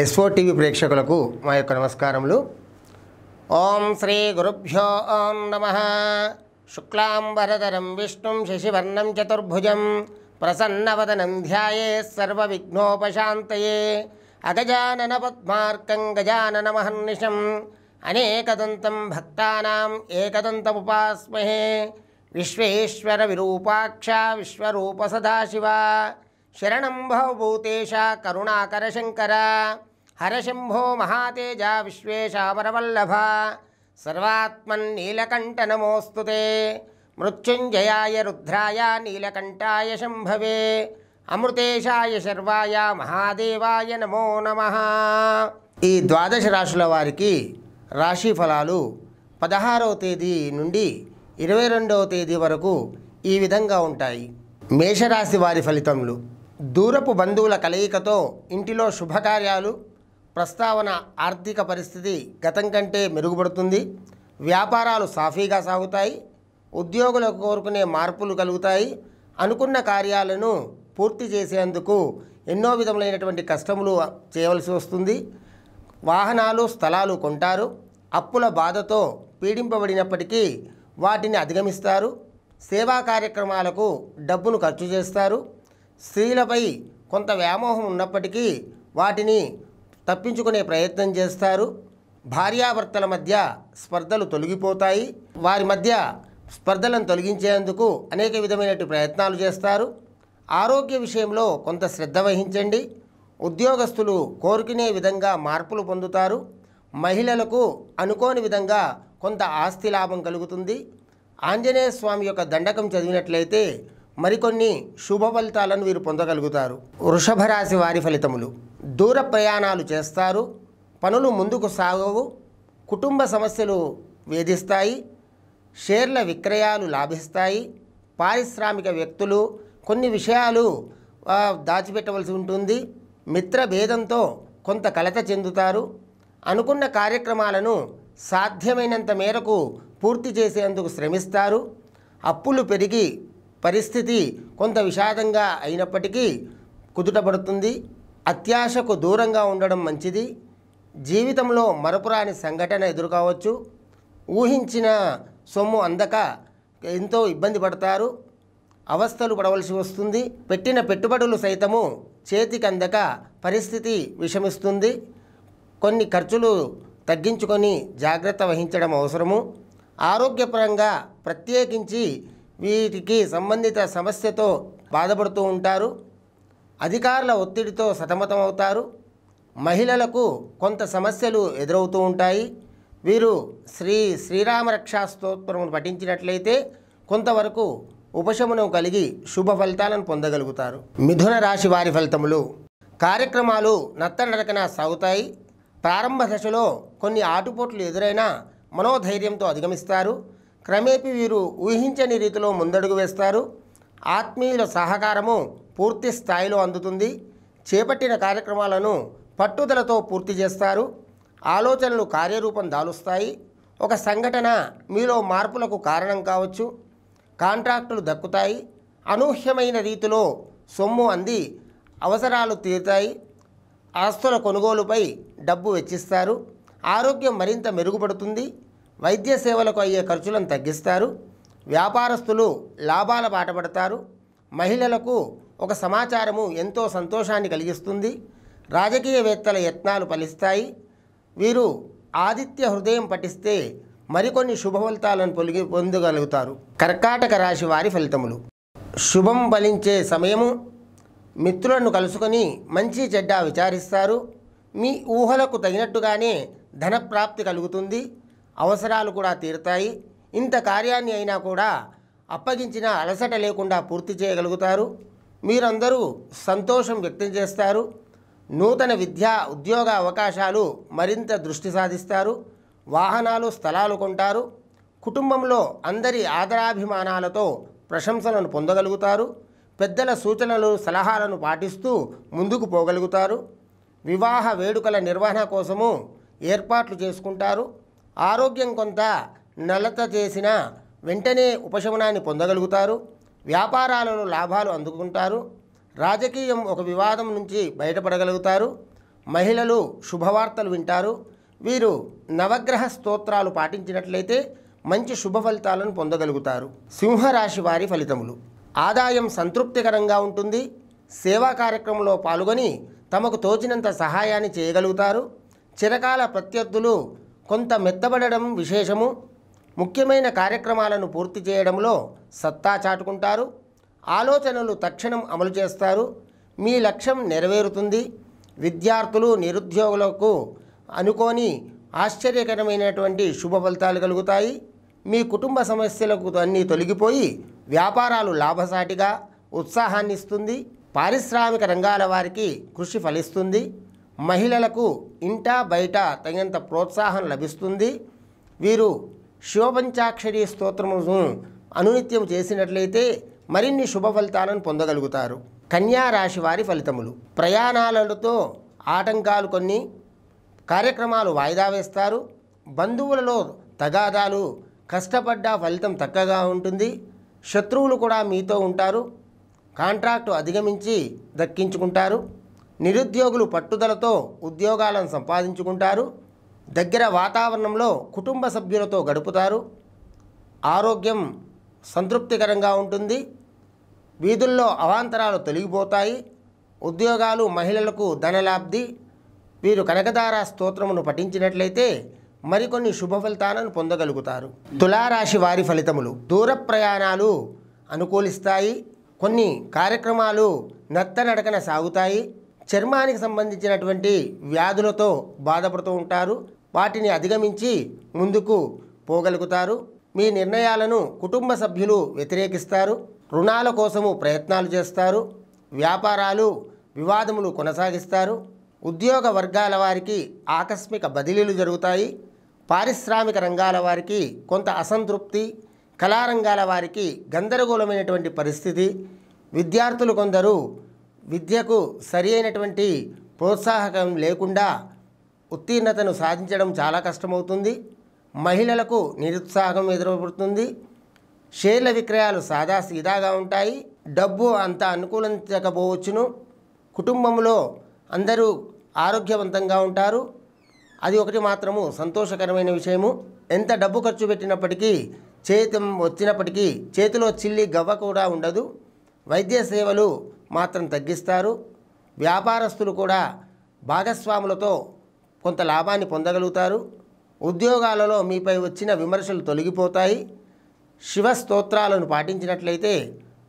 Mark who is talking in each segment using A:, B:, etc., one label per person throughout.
A: S O TV ప్రేక్షకులకు మా యొక్క నమస్కారములు ఓం శ్రీ గురుభ్యో ఓం నమ శుక్లాంబరధరం విష్ణుం శశివర్ణం చతుర్భుజం ప్రసన్నవదనం ధ్యాయే సర్వవిఘ్నోపశాంతయే అగజానన పద్మార్కం గజానన మహర్నిశం అనేకదంతం భక్తానాం ఏకదంతముపాస్మహే విశ్వేశ్వర విరూపాక్ష విశ్వరూప సదాశివ శరణం కరుణాకర శంకర హరశంభో మహాతేజ వరవల్లభ సర్వాత్మన్ నీలకంఠ నమోస్తు మృత్యుంజయాయ రుద్రాయ నీలకంఠాయ శంభవే అమృతేశాయ శర్వాయ మహాదేవాయ నమో నమ ఈ ద్వాదశ రాశుల వారికి రాశి ఫలాలు పదహారవ తేదీ నుండి ఇరవై రెండవ తేదీ వరకు ఈ విధంగా ఉంటాయి మేషరాశి వారి ఫలితములు దూరపు బంధువుల కలయికతో ఇంటిలో శుభకార్యాలు ప్రస్తావన ఆర్థిక పరిస్థితి గతం కంటే మెరుగుపడుతుంది వ్యాపారాలు సాఫీగా సాగుతాయి ఉద్యోగులకు కోరుకునే మార్పులు కలుగుతాయి అనుకున్న కార్యాలను పూర్తి చేసేందుకు ఎన్నో విధములైనటువంటి కష్టములు చేయవలసి వస్తుంది వాహనాలు స్థలాలు కొంటారు అప్పుల బాధతో పీడింపబడినప్పటికీ వాటిని అధిగమిస్తారు సేవా కార్యక్రమాలకు డబ్బును ఖర్చు చేస్తారు స్త్రీలపై కొంత వ్యామోహం ఉన్నప్పటికీ వాటిని తప్పించుకునే ప్రయత్నం చేస్తారు భార్యాభర్తల మధ్య స్పర్ధలు తొలగిపోతాయి వారి మధ్య స్పర్ధలను తొలగించేందుకు అనేక విధమైన ప్రయత్నాలు చేస్తారు ఆరోగ్య విషయంలో కొంత శ్రద్ధ వహించండి ఉద్యోగస్తులు కోరుకునే విధంగా మార్పులు పొందుతారు మహిళలకు అనుకోని విధంగా కొంత ఆస్తి లాభం కలుగుతుంది ఆంజనేయ స్వామి యొక్క దండకం చదివినట్లయితే మరికొన్ని శుభ ఫలితాలను వీరు పొందగలుగుతారు వృషభ రాశి వారి ఫలితములు దూర ప్రయాణాలు చేస్తారు పనులు ముందుకు సాగవు కుటుంబ సమస్యలు వేధిస్తాయి షేర్ల విక్రయాలు లాభిస్తాయి పారిశ్రామిక వ్యక్తులు కొన్ని విషయాలు దాచిపెట్టవలసి ఉంటుంది మిత్ర భేదంతో కొంత కలత చెందుతారు అనుకున్న కార్యక్రమాలను సాధ్యమైనంత మేరకు పూర్తి చేసేందుకు శ్రమిస్తారు అప్పులు పెరిగి పరిస్థితి కొంత విషాదంగా అయినప్పటికీ కుదుటపడుతుంది అత్యాశకు దూరంగా ఉండడం మంచిది జీవితంలో మరపురాని సంఘటన ఎదురుకావచ్చు ఊహించిన సొమ్ము అందక ఎంతో ఇబ్బంది పడతారు అవస్థలు పడవలసి వస్తుంది పెట్టిన పెట్టుబడులు సైతము చేతికి అందక పరిస్థితి విషమిస్తుంది కొన్ని ఖర్చులు తగ్గించుకొని జాగ్రత్త వహించడం అవసరము ఆరోగ్యపరంగా ప్రత్యేకించి వీటికి సంబంధిత సమస్యతో బాధపడుతూ ఉంటారు అధికారుల ఒత్తిడితో సతమతం అవుతారు మహిళలకు కొంత సమస్యలు ఎదురవుతూ ఉంటాయి వీరు శ్రీ శ్రీరామ రక్షా స్తోత్రమును పఠించినట్లయితే కొంతవరకు ఉపశమనం కలిగి శుభ ఫలితాలను పొందగలుగుతారు మిథున రాశి వారి ఫలితములు కార్యక్రమాలు నత్తనడకన సాగుతాయి ప్రారంభ దశలో కొన్ని ఆటుపోట్లు ఎదురైనా మనోధైర్యంతో అధిగమిస్తారు క్రమేపి వీరు ఊహించని రీతిలో ముందడుగు వేస్తారు ఆత్మీయుల సహకారము పూర్తి స్థాయిలో అందుతుంది చేపట్టిన కార్యక్రమాలను పట్టుదలతో పూర్తి చేస్తారు ఆలోచనలు కార్యరూపం దాలుస్తాయి ఒక సంఘటన మీలో మార్పులకు కారణం కావచ్చు కాంట్రాక్టులు దక్కుతాయి అనూహ్యమైన రీతిలో సొమ్ము అంది అవసరాలు తీరుతాయి ఆస్తుల కొనుగోలుపై డబ్బు వెచ్చిస్తారు ఆరోగ్యం మరింత మెరుగుపడుతుంది వైద్య సేవలకు అయ్యే ఖర్చులను తగ్గిస్తారు వ్యాపారస్తులు లాభాల బాటపడతారు మహిళలకు ఒక సమాచారము ఎంతో సంతోషాన్ని కలిగిస్తుంది రాజకీయవేత్తల యత్నాలు ఫలిస్తాయి వీరు ఆదిత్య హృదయం పఠిస్తే మరికొన్ని శుభఫలితాలను పొలిగి పొందగలుగుతారు కర్కాటక రాశి వారి ఫలితములు శుభం ఫలించే సమయము మిత్రులను కలుసుకొని మంచి చెడ్డ విచారిస్తారు మీ ఊహలకు తగినట్టుగానే ధనప్రాప్తి కలుగుతుంది అవసరాలు కూడా తీరుతాయి ఇంత కార్యాన్ని అయినా కూడా అప్పగించిన అలసట లేకుండా పూర్తి చేయగలుగుతారు మీరందరూ సంతోషం వ్యక్తం చేస్తారు నూతన విద్యా ఉద్యోగ అవకాశాలు మరింత దృష్టి సాధిస్తారు వాహనాలు స్థలాలు కొంటారు కుటుంబంలో అందరి ఆదరాభిమానాలతో ప్రశంసలను పొందగలుగుతారు పెద్దల సూచనలు సలహాలను పాటిస్తూ ముందుకు పోగలుగుతారు వివాహ వేడుకల నిర్వహణ కోసము ఏర్పాట్లు చేసుకుంటారు ఆరోగ్యం కొంత నలత చేసిన వెంటనే ఉపశమనాన్ని పొందగలుగుతారు వ్యాపారాలలో లాభాలు అందుకుంటారు రాజకీయం ఒక వివాదం నుంచి బయటపడగలుగుతారు మహిళలు శుభవార్తలు వింటారు వీరు నవగ్రహ స్తోత్రాలు పాటించినట్లయితే మంచి శుభ ఫలితాలను పొందగలుగుతారు సింహరాశి వారి ఫలితములు ఆదాయం సంతృప్తికరంగా ఉంటుంది సేవా కార్యక్రమంలో పాల్గొని తమకు తోచినంత సహాయాన్ని చేయగలుగుతారు చిరకాల ప్రత్యర్థులు కొంత మెత్తబడడం విశేషము ముఖ్యమైన కార్యక్రమాలను పూర్తి చేయడంలో సత్తా చాటుకుంటారు ఆలోచనలు తక్షణం అమలు చేస్తారు మీ లక్ష్యం నెరవేరుతుంది విద్యార్థులు నిరుద్యోగులకు అనుకోని ఆశ్చర్యకరమైనటువంటి శుభ ఫలితాలు కలుగుతాయి మీ కుటుంబ సమస్యలకు అన్నీ తొలగిపోయి వ్యాపారాలు లాభసాటిగా ఉత్సాహాన్ని ఇస్తుంది పారిశ్రామిక రంగాల వారికి కృషి ఫలిస్తుంది మహిళలకు ఇంటా బయట తగినంత ప్రోత్సాహం లభిస్తుంది వీరు శివపంచాక్షరి స్తోత్రమును అనునిత్యం చేసినట్లయితే మరిన్ని శుభ ఫలితాలను పొందగలుగుతారు కన్యా రాశి వారి ఫలితములు ప్రయాణాలతో ఆటంకాలు కొన్ని కార్యక్రమాలు వాయిదా వేస్తారు బంధువులలో తగాదాలు కష్టపడ్డా ఫలితం తక్కువగా ఉంటుంది శత్రువులు కూడా మీతో ఉంటారు కాంట్రాక్టు అధిగమించి దక్కించుకుంటారు నిరుద్యోగులు పట్టుదలతో ఉద్యోగాలను సంపాదించుకుంటారు దగ్గర వాతావరణంలో కుటుంబ సభ్యులతో గడుపుతారు ఆరోగ్యం సంతృప్తికరంగా ఉంటుంది వీధుల్లో అవాంతరాలు తొలగిపోతాయి ఉద్యోగాలు మహిళలకు ధనలాబ్ధి వీరు కనకదార స్తోత్రమును పఠించినట్లయితే మరికొన్ని శుభ ఫలితాలను పొందగలుగుతారు తులారాశి వారి ఫలితములు దూర ప్రయాణాలు అనుకూలిస్తాయి కొన్ని కార్యక్రమాలు నత్తనడకన సాగుతాయి చర్మానికి సంబంధించినటువంటి వ్యాధులతో బాధపడుతూ ఉంటారు వాటిని అధిగమించి ముందుకు పోగలుగుతారు మీ నిర్ణయాలను కుటుంబ సభ్యులు వ్యతిరేకిస్తారు రుణాల కోసము ప్రయత్నాలు చేస్తారు వ్యాపారాలు వివాదములు కొనసాగిస్తారు ఉద్యోగ వర్గాల వారికి ఆకస్మిక బదిలీలు జరుగుతాయి పారిశ్రామిక రంగాల వారికి కొంత అసంతృప్తి కళారంగాల వారికి గందరగోళమైనటువంటి పరిస్థితి విద్యార్థులు కొందరు విద్యకు సరి అయినటువంటి ప్రోత్సాహకం లేకుండా ఉత్తీర్ణతను సాధించడం చాలా కష్టమవుతుంది మహిళలకు నిరుత్సాహం ఎదురపడుతుంది షేర్ల విక్రయాలు సాదా సీదాగా ఉంటాయి డబ్బు అంత అనుకూలించకపోవచ్చును కుటుంబంలో అందరూ ఆరోగ్యవంతంగా ఉంటారు అది ఒకటి మాత్రము సంతోషకరమైన విషయము ఎంత డబ్బు ఖర్చు పెట్టినప్పటికీ చేతి వచ్చినప్పటికీ చేతిలో చిల్లి గవ్వ కూడా ఉండదు వైద్య సేవలు మాత్రం తగ్గిస్తారు వ్యాపారస్తులు కూడా భాగస్వాములతో కొంత లాభాన్ని పొందగలుగుతారు ఉద్యోగాలలో మీపై వచ్చిన విమర్శలు తొలగిపోతాయి శివ స్తోత్రాలను పాటించినట్లయితే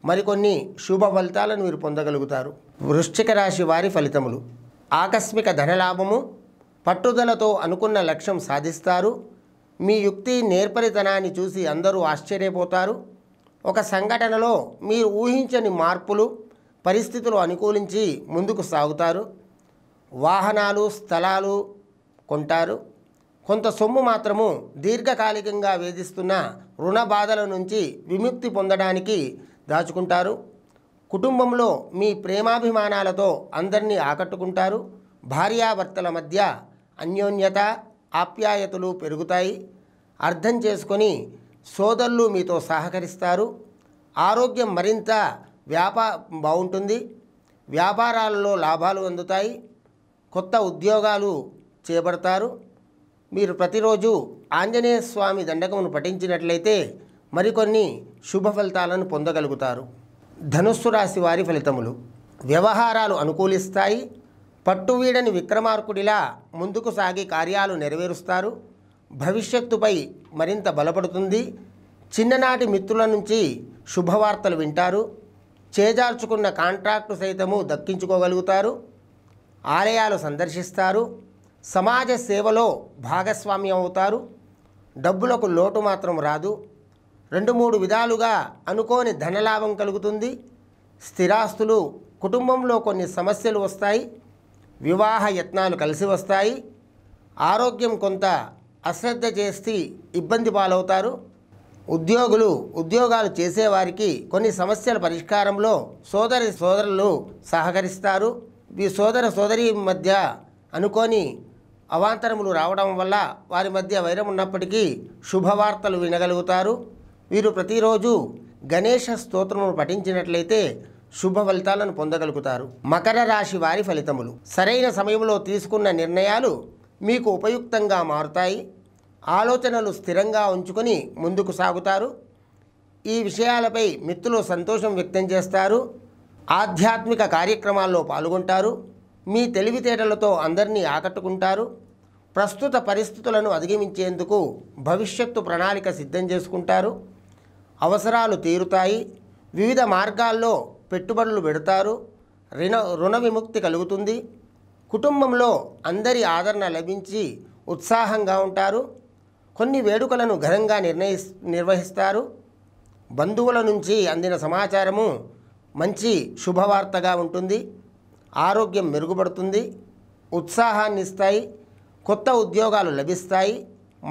A: మరికొన్ని శుభ ఫలితాలను మీరు పొందగలుగుతారు వృశ్చిక రాశి వారి ఫలితములు ఆకస్మిక ధనలాభము పట్టుదలతో అనుకున్న లక్ష్యం సాధిస్తారు మీ యుక్తి నేర్పరితనాన్ని చూసి అందరూ ఆశ్చర్యపోతారు ఒక సంఘటనలో మీరు ఊహించని మార్పులు పరిస్థితులు అనుకూలించి ముందుకు సాగుతారు వాహనాలు స్థలాలు కొంటారు కొంత సొమ్ము మాత్రము దీర్ఘకాలికంగా వేధిస్తున్న రుణ బాధల నుంచి విముక్తి పొందడానికి దాచుకుంటారు కుటుంబంలో మీ ప్రేమాభిమానాలతో అందరినీ ఆకట్టుకుంటారు భార్యాభర్తల మధ్య అన్యోన్యత ఆప్యాయతలు పెరుగుతాయి అర్థం చేసుకొని సోదరులు మీతో సహకరిస్తారు ఆరోగ్యం మరింత వ్యాపా బాగుంటుంది వ్యాపారాలలో లాభాలు అందుతాయి కొత్త ఉద్యోగాలు చేపడతారు మీరు ప్రతిరోజు ఆంజనేయ స్వామి దండకమును పఠించినట్లయితే మరికొన్ని శుభ ఫలితాలను పొందగలుగుతారు ధనుస్సు రాశి వారి ఫలితములు వ్యవహారాలు అనుకూలిస్తాయి పట్టువీడని విక్రమార్కుడిలా ముందుకు సాగి కార్యాలు నెరవేరుస్తారు భవిష్యత్తుపై మరింత బలపడుతుంది చిన్ననాటి మిత్రుల నుంచి శుభవార్తలు వింటారు చేజార్చుకున్న కాంట్రాక్టు సైతము దక్కించుకోగలుగుతారు ఆలయాలు సందర్శిస్తారు సమాజ సేవలో భాగస్వామ్యం అవుతారు డబ్బులకు లోటు మాత్రం రాదు రెండు మూడు విధాలుగా అనుకోని ధనలాభం కలుగుతుంది స్థిరాస్తులు కుటుంబంలో కొన్ని సమస్యలు వస్తాయి వివాహ యత్నాలు కలిసి వస్తాయి ఆరోగ్యం కొంత అశ్రద్ధ చేస్తే ఇబ్బంది పాలవుతారు ఉద్యోగులు ఉద్యోగాలు చేసేవారికి కొన్ని సమస్యల పరిష్కారంలో సోదరి సోదరులు సహకరిస్తారు ఈ సోదర సోదరి మధ్య అనుకోని అవాంతరములు రావడం వల్ల వారి మధ్య వైరం ఉన్నప్పటికీ శుభవార్తలు వినగలుగుతారు వీరు ప్రతిరోజు గణేష స్తోత్రమును పఠించినట్లయితే శుభ ఫలితాలను పొందగలుగుతారు మకర రాశి వారి ఫలితములు సరైన సమయంలో తీసుకున్న నిర్ణయాలు మీకు ఉపయుక్తంగా మారుతాయి ఆలోచనలు స్థిరంగా ఉంచుకొని ముందుకు సాగుతారు ఈ విషయాలపై మిత్రులు సంతోషం వ్యక్తం చేస్తారు ఆధ్యాత్మిక కార్యక్రమాల్లో పాల్గొంటారు మీ తెలివితేటలతో అందరినీ ఆకట్టుకుంటారు ప్రస్తుత పరిస్థితులను అధిగమించేందుకు భవిష్యత్తు ప్రణాళిక సిద్ధం చేసుకుంటారు అవసరాలు తీరుతాయి వివిధ మార్గాల్లో పెట్టుబడులు పెడతారు రుణ రుణ విముక్తి కలుగుతుంది కుటుంబంలో అందరి ఆదరణ లభించి ఉత్సాహంగా ఉంటారు కొన్ని వేడుకలను ఘనంగా నిర్ణయి నిర్వహిస్తారు బంధువుల నుంచి అందిన సమాచారము మంచి శుభవార్తగా ఉంటుంది ఆరోగ్యం మెరుగుపడుతుంది ఉత్సాహాన్ని ఇస్తాయి కొత్త ఉద్యోగాలు లభిస్తాయి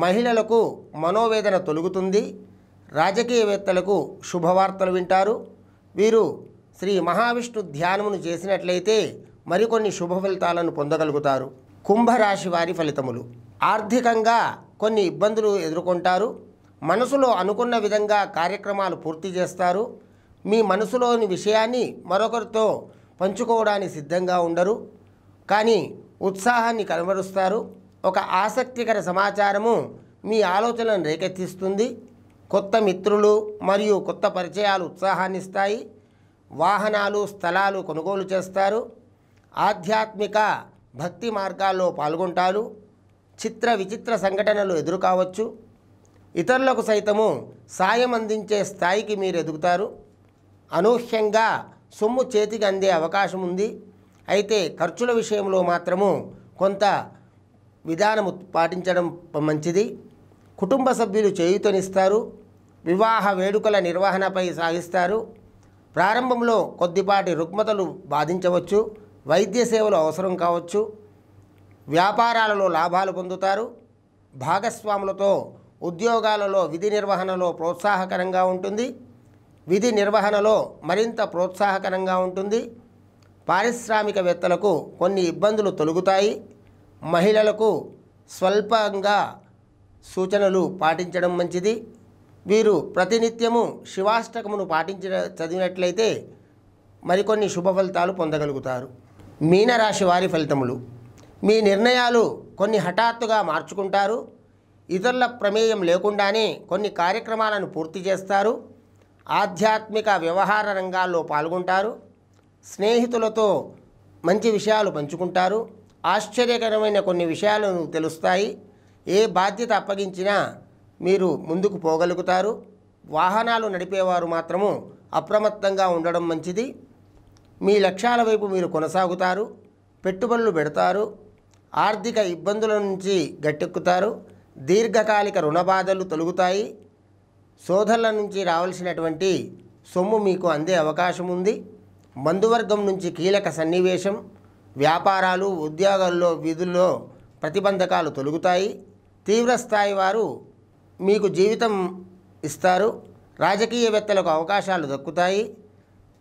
A: మహిళలకు మనోవేదన తొలుగుతుంది రాజకీయవేత్తలకు శుభవార్తలు వింటారు వీరు శ్రీ మహావిష్ణు ధ్యానమును చేసినట్లయితే మరికొన్ని శుభ ఫలితాలను పొందగలుగుతారు కుంభరాశి వారి ఫలితములు ఆర్థికంగా కొన్ని ఇబ్బందులు ఎదుర్కొంటారు మనసులో అనుకున్న విధంగా కార్యక్రమాలు పూర్తి చేస్తారు మీ మనసులోని విషయాన్ని మరొకరితో పంచుకోవడానికి సిద్ధంగా ఉండరు కానీ ఉత్సాహాన్ని కనబరుస్తారు ఒక ఆసక్తికర సమాచారము మీ ఆలోచనను రేకెత్తిస్తుంది కొత్త మిత్రులు మరియు కొత్త పరిచయాలు ఉత్సాహాన్ని ఇస్తాయి వాహనాలు స్థలాలు కొనుగోలు చేస్తారు ఆధ్యాత్మిక భక్తి మార్గాల్లో పాల్గొంటారు చిత్ర విచిత్ర సంఘటనలు ఎదురు కావచ్చు ఇతరులకు సైతము సాయం అందించే స్థాయికి మీరు ఎదుగుతారు అనూహ్యంగా సొమ్ము చేతికి అందే అవకాశం ఉంది అయితే ఖర్చుల విషయంలో మాత్రము కొంత విధానము పాటించడం మంచిది కుటుంబ సభ్యులు చేయుతనిస్తారు వివాహ వేడుకల నిర్వహణపై సాగిస్తారు ప్రారంభంలో కొద్దిపాటి రుగ్మతలు బాధించవచ్చు వైద్య సేవలు అవసరం కావచ్చు వ్యాపారాలలో లాభాలు పొందుతారు భాగస్వాములతో ఉద్యోగాలలో విధి నిర్వహణలో ప్రోత్సాహకరంగా ఉంటుంది విధి నిర్వహణలో మరింత ప్రోత్సాహకరంగా ఉంటుంది పారిశ్రామికవేత్తలకు కొన్ని ఇబ్బందులు తొలుగుతాయి మహిళలకు స్వల్పంగా సూచనలు పాటించడం మంచిది వీరు ప్రతినిత్యము శివాష్టకమును పాటించ చదివినట్లయితే మరికొన్ని శుభ ఫలితాలు పొందగలుగుతారు మీనరాశి వారి ఫలితములు మీ నిర్ణయాలు కొన్ని హఠాత్తుగా మార్చుకుంటారు ఇతరుల ప్రమేయం లేకుండానే కొన్ని కార్యక్రమాలను పూర్తి చేస్తారు ఆధ్యాత్మిక వ్యవహార రంగాల్లో పాల్గొంటారు స్నేహితులతో మంచి విషయాలు పంచుకుంటారు ఆశ్చర్యకరమైన కొన్ని విషయాలను తెలుస్తాయి ఏ బాధ్యత అప్పగించినా మీరు ముందుకు పోగలుగుతారు వాహనాలు నడిపేవారు మాత్రము అప్రమత్తంగా ఉండడం మంచిది మీ లక్ష్యాల వైపు మీరు కొనసాగుతారు పెట్టుబడులు పెడతారు ఆర్థిక ఇబ్బందుల నుంచి గట్టెక్కుతారు దీర్ఘకాలిక రుణబాధలు తొలుగుతాయి సోదరుల నుంచి రావాల్సినటువంటి సొమ్ము మీకు అందే అవకాశం ఉంది మందువర్గం నుంచి కీలక సన్నివేశం వ్యాపారాలు ఉద్యోగాల్లో విధుల్లో ప్రతిబంధకాలు తొలుగుతాయి తీవ్రస్థాయి వారు మీకు జీవితం ఇస్తారు రాజకీయవేత్తలకు అవకాశాలు దక్కుతాయి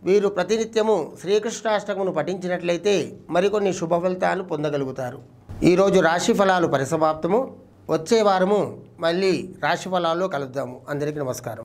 A: వీరు ప్రతినిత్యము శ్రీకృష్ణాష్టకమును పఠించినట్లయితే మరికొన్ని శుభ ఫలితాలు పొందగలుగుతారు ఈరోజు రాశి ఫలాలు పరిసమాప్తము వచ్చే వారము మళ్ళీ రాశి ఫలాల్లో కలుద్దాము అందరికీ నమస్కారం